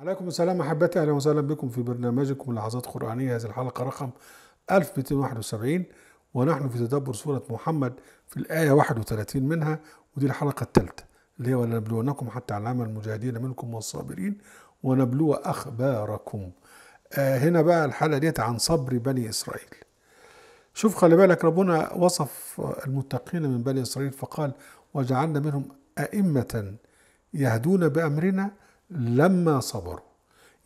عليكم السلام احبتي اهلا وسهلا بكم في برنامجكم لحظات قرانيه هذه الحلقه رقم 1271 ونحن في تدبر سوره محمد في الايه 31 منها ودي الحلقه الثالثه اللي هي ولنبلونكم حتى عمل المجاهدين منكم والصابرين ونبلو اخباركم آه هنا بقى الحلقه ديت عن صبر بني اسرائيل شوف خلي بالك ربنا وصف المتقين من بني اسرائيل فقال وجعلنا منهم ائمه يهدون بامرنا لما صبروا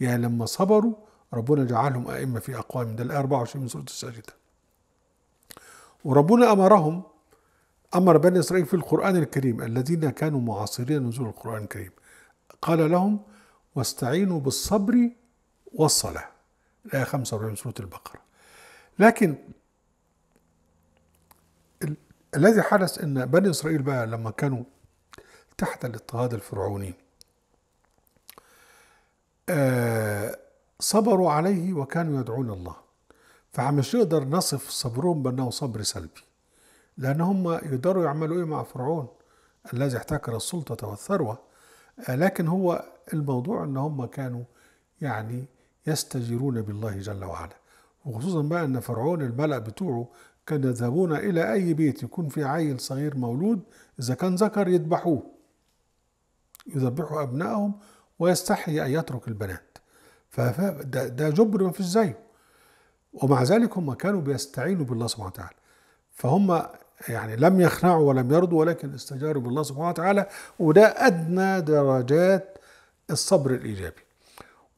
يعني لما صبروا ربنا جعلهم أئمة في أقوام ده الآية 24 من سورة السجدة وربنا أمرهم أمر بني إسرائيل في القرآن الكريم الذين كانوا معاصرين نزول القرآن الكريم قال لهم واستعينوا بالصبر والصلاة الآية 45 من سورة البقرة لكن الذي حدث أن بني إسرائيل بقى لما كانوا تحت الاضطهاد الفرعوني آه، صبروا عليه وكانوا يدعون الله فمش نقدر نصف صبرهم بأنه صبر سلبي لأن هم يقدروا يعملوا إيه مع فرعون الذي احتكر السلطة والثروة آه، لكن هو الموضوع أن هم كانوا يعني يستجيرون بالله جل وعلا وخصوصا بقى أن فرعون الملأ بتوعه كان يذهبون إلى أي بيت يكون فيه عيل صغير مولود إذا كان ذكر يذبحوه يذبحوا أبنائهم ويستحي أن يترك البنات فده ده جبر ما فيش زيه ومع ذلك هم كانوا بيستعينوا بالله سبحانه وتعالى فهم يعني لم يخنعوا ولم يرضوا ولكن استجاروا بالله سبحانه وتعالى وده أدنى درجات الصبر الإيجابي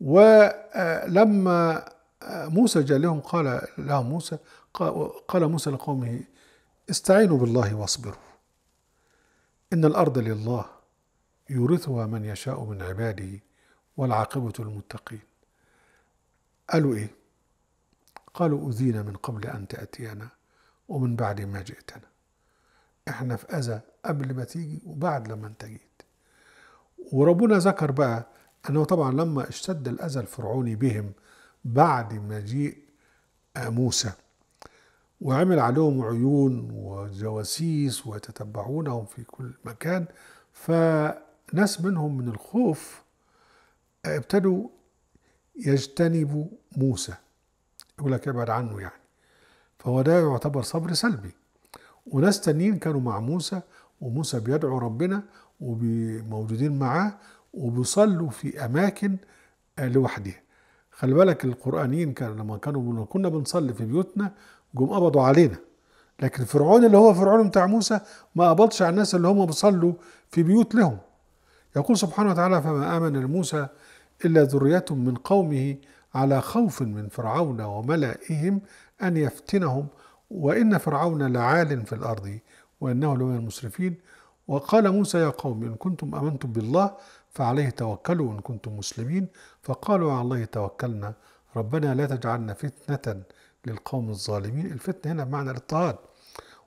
ولما آه، آه، موسى جاء لهم قال لهم موسى قال موسى لقومه استعينوا بالله واصبروا إن الأرض لله يورثها من يشاء من عباده والعاقبة المتقين قالوا إيه؟ قالوا أذينا من قبل أن تأتينا ومن بعد ما جئتنا إحنا في أذى قبل ما تيجي وبعد لما أنت جيت وربنا ذكر بقى أنه طبعا لما اشتد الأذى الفرعوني بهم بعد مجيء موسى وعمل عليهم عيون وجواسيس ويتتبعونهم في كل مكان ف ناس منهم من الخوف آه، ابتدوا يجتنبوا موسى يقول لك ابعد عنه يعني فهو ده يعتبر صبر سلبي وناس تانيين كانوا مع موسى وموسى بيدعو ربنا وموجودين معاه وبيصلوا في اماكن آه، لوحدها خلي بالك القرانيين كان لما كانوا بيقولوا كنا بنصلي في بيوتنا جم قبضوا علينا لكن فرعون اللي هو فرعون بتاع موسى ما قبضش على الناس اللي هم بيصلوا في بيوت لهم يقول سبحانه وتعالى فما آمن لموسى إلا ذرية من قومه على خوف من فرعون وملئهم أن يفتنهم وإن فرعون لعال في الأرض وإنه لمن المسرفين وقال موسى يا قوم إن كنتم آمنتم بالله فعليه توكلوا إن كنتم مسلمين فقالوا على الله توكلنا ربنا لا تجعلنا فتنة للقوم الظالمين الفتنة هنا بمعنى الاضطهاد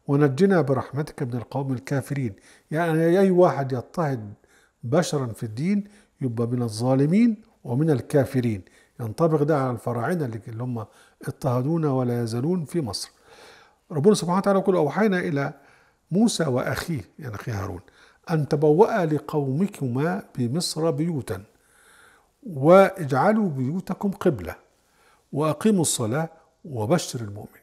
ونجنا برحمتك من القوم الكافرين يعني أي واحد يضطهد بشرا في الدين يبقى من الظالمين ومن الكافرين ينطبق ده على الفراعنه اللي هم اضطهدونا ولا يزالون في مصر ربنا سبحانه وتعالى يقول اوحينا الى موسى واخيه يعني اخي هارون ان تبوا لقومكما بمصر بيوتا واجعلوا بيوتكم قبله واقيموا الصلاه وبشر المؤمنين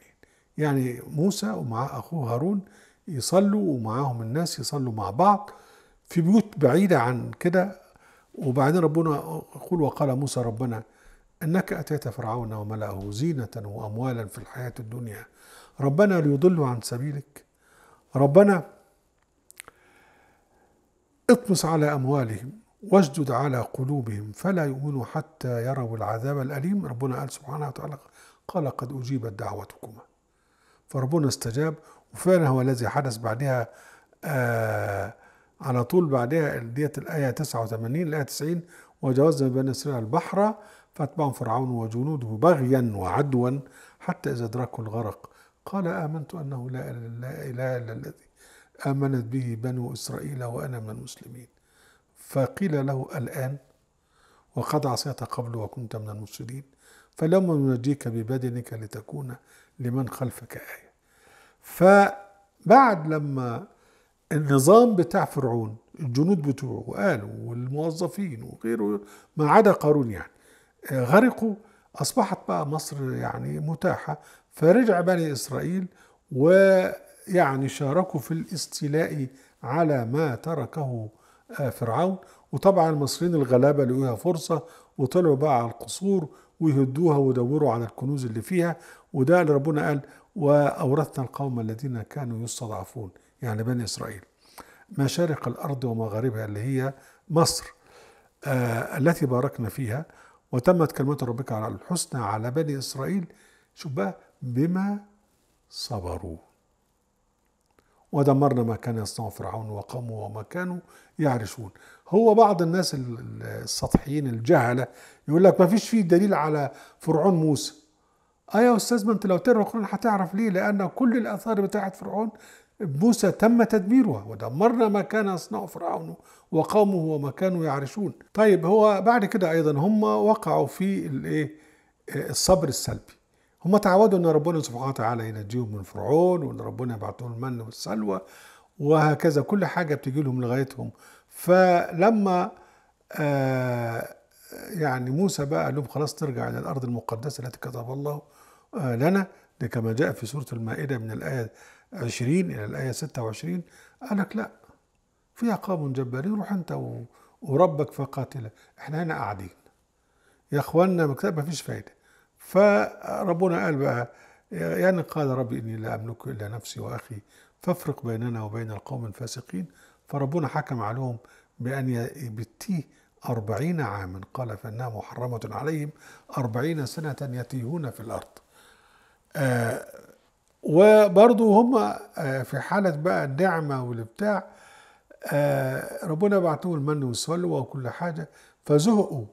يعني موسى ومع اخوه هارون يصلوا ومعاهم الناس يصلوا مع بعض في بيوت بعيدة عن كده وبعدين ربنا يقول وقال موسى ربنا إنك أتيت فرعون وملأه زينة وأموالا في الحياة الدنيا ربنا ليضلوا عن سبيلك ربنا اطمس على أموالهم واشدد على قلوبهم فلا يؤمنوا حتى يروا العذاب الأليم ربنا قال سبحانه وتعالى قال قد أجيبت دعوتكما فربنا استجاب وفعلا هو الذي حدث بعدها آه على طول بعدها ديت الآية 89 الآية 90 وجاوزنا بين إسرائيل البحر فاتبعهم فرعون وجنوده بغيا وعدوا حتى إذا أدركوا الغرق قال آمنت أنه لا إله إلا الذي آمنت به بنو إسرائيل وأنا من المسلمين فقيل له الآن وقد عصيت قبل وكنت من المفسدين فلما ننجيك ببدنك لتكون لمن خلفك آية فبعد لما النظام بتاع فرعون الجنود بتوعه وقالوا والموظفين وغيره ما عدا قارون يعني آه، غرقوا أصبحت بقى مصر يعني متاحة فرجع بني إسرائيل ويعني شاركوا في الاستيلاء على ما تركه آه، فرعون وطبعا المصريين الغلابة لقوها فرصة وطلعوا بقى على القصور ويهدوها ويدوروا على الكنوز اللي فيها وده اللي ربنا قال وأورثنا القوم الذين كانوا يستضعفون يعني بني إسرائيل مشارق الأرض ومغاربها اللي هي مصر آه التي باركنا فيها وتمت كلمة ربك على الحسنى على بني إسرائيل شوف بقى بما صبروا ودمرنا ما كان يصنع فرعون وقومه وما كانوا يعرشون هو بعض الناس السطحيين الجهلة يقول لك ما فيش فيه دليل على فرعون موسى اه يا استاذ ما انت لو تقرا القران هتعرف ليه لان كل الاثار بتاعت فرعون موسى تم تدميرها ودمرنا ما كان يصنعه فرعون وقومه وما كانوا يعرشون طيب هو بعد كده أيضا هم وقعوا في الايه الصبر السلبي هم تعودوا أن ربنا سبحانه وتعالى ينجيهم من فرعون وأن ربنا يبعث لهم المن والسلوى وهكذا كل حاجة بتجي لهم لغايتهم فلما آه يعني موسى بقى قال لهم خلاص ترجع إلى الأرض المقدسة التي كتب الله آه لنا ده كما جاء في سورة المائدة من الآية 20 إلى الآية 26 قال لك لا فيها قوم جبارين روح أنت وربك فقاتل احنا هنا قاعدين يا اخواننا ما فيش فايده فربنا قال بقى يعني قال ربي اني لا املك الا نفسي واخي فافرق بيننا وبين القوم الفاسقين فربنا حكم عليهم بأن يبتيه أربعين عاما قال فإنها محرمة عليهم أربعين سنة يتيهون في الأرض آه وبرضو هم آه، في حالة بقى النعمة والبتاع آه، ربنا بعتهم المن والسلوى وكل حاجة فزهقوا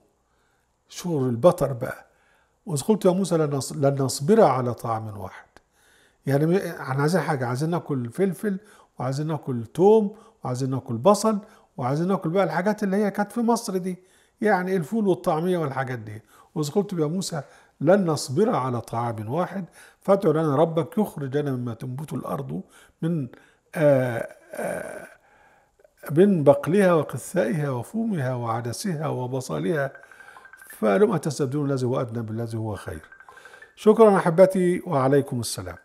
شور البطر بقى وإذ قلت يا موسى لن نصبر على طعام واحد يعني احنا عايزين حاجة عايزين ناكل فلفل وعايزين ناكل توم وعايزين ناكل بصل وعايزين ناكل بقى الحاجات اللي هي كانت في مصر دي يعني الفول والطعمية والحاجات دي وإذ قلت يا موسى لن نصبر على طعام واحد فادع لنا ربك يخرج لنا مما تنبت الأرض من آآ آه، آآ آه، من بقلها وقثائها وفومها وعدسها وبصلها فلم أتستبدلون الذي هو أدنى بالذي هو خير شكرا أحبتي وعليكم السلام